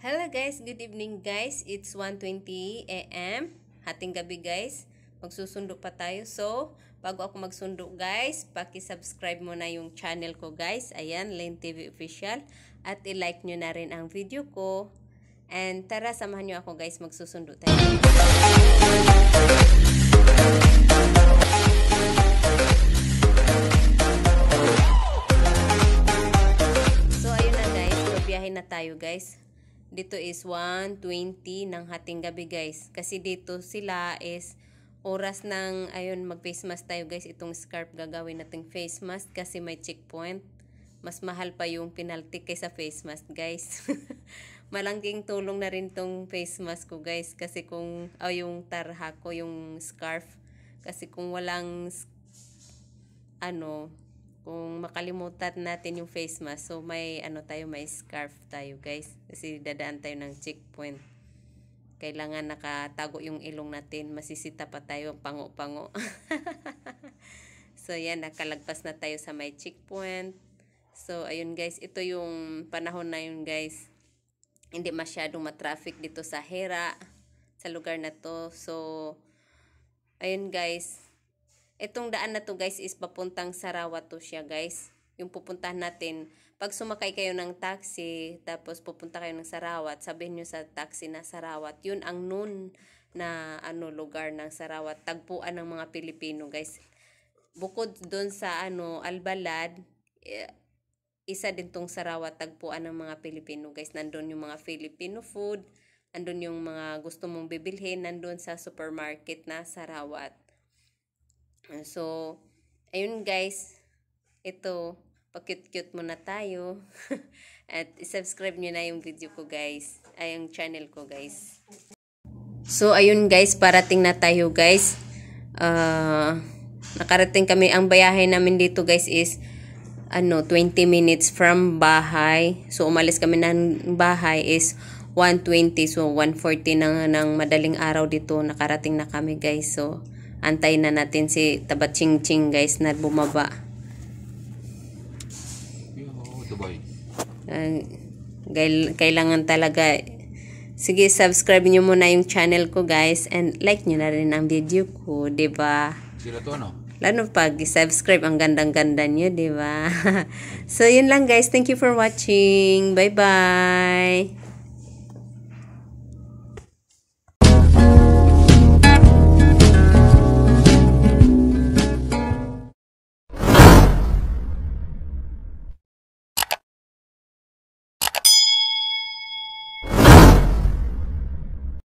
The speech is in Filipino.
Hello guys, good evening guys. It's 1.20 a.m. Hating gabi guys. Magsusundo pa tayo. So, bago ako magsundo guys, paki-subscribe mo na yung channel ko guys. Ayan, Lane TV Official. At i-like niyo na rin ang video ko. And tara, samahan niyo ako guys. Magsusundo tayo. So, ayun na guys. Mabiyahin na tayo guys dito is 1.20 ng hating gabi guys. Kasi dito sila is oras ng, ayun, mag face mask tayo guys. Itong scarf gagawin nating face mask kasi may checkpoint. Mas mahal pa yung penalty kaysa face mask guys. Malangking tulong na rin tong face mask ko guys. Kasi kung, oh, yung tarha ko, yung scarf. Kasi kung walang, ano, kung makalimutan natin yung face mask, so may ano tayo, may scarf tayo guys. Kasi dadaan tayo ng checkpoint. Kailangan nakatago yung ilong natin. Masisita pa tayo, pango-pango. so yan, nakalagpas na tayo sa may checkpoint. So ayun guys, ito yung panahon na yun guys. Hindi masyadong matraffic dito sa Hera, sa lugar na to. So ayun guys, Itong daan na to guys is papuntang Sarawa to siya guys. Yung pupuntahan natin. Pag sumakay kayo ng taxi, tapos pupunta kayo ng Sarawat, sabihin nyo sa taxi na Sarawat. Yun ang noon na ano lugar ng Sarawat. Tagpuan ng mga Pilipino guys. Bukod doon sa ano Albalad, eh, isa din tong Sarawat tagpuan ng mga Pilipino guys. Nandun yung mga Filipino food, nandun yung mga gusto mong bibilhin, nandun sa supermarket na Sarawat. Ah, so, ayun guys. Ito, pakit-cute muna tayo. At subscribe nyo na yung video ko guys. Ay, yung channel ko guys. So, ayun guys, parating na tayo guys. Uh, nakarating kami. Ang bayahe namin dito guys is ano, 20 minutes from bahay. So, umalis kami ng bahay is 120. So, 140 ng, ng madaling araw dito. Nakarating na kami guys. So, antay na natin si Taba Ching guys na bumaba uh, kailangan talaga sige subscribe nyo muna yung channel ko guys and like nyo na rin ang video ko ba? Diba? sila to ano? lalo pag subscribe ang gandang ganda nyo ba? Diba? so yun lang guys thank you for watching bye bye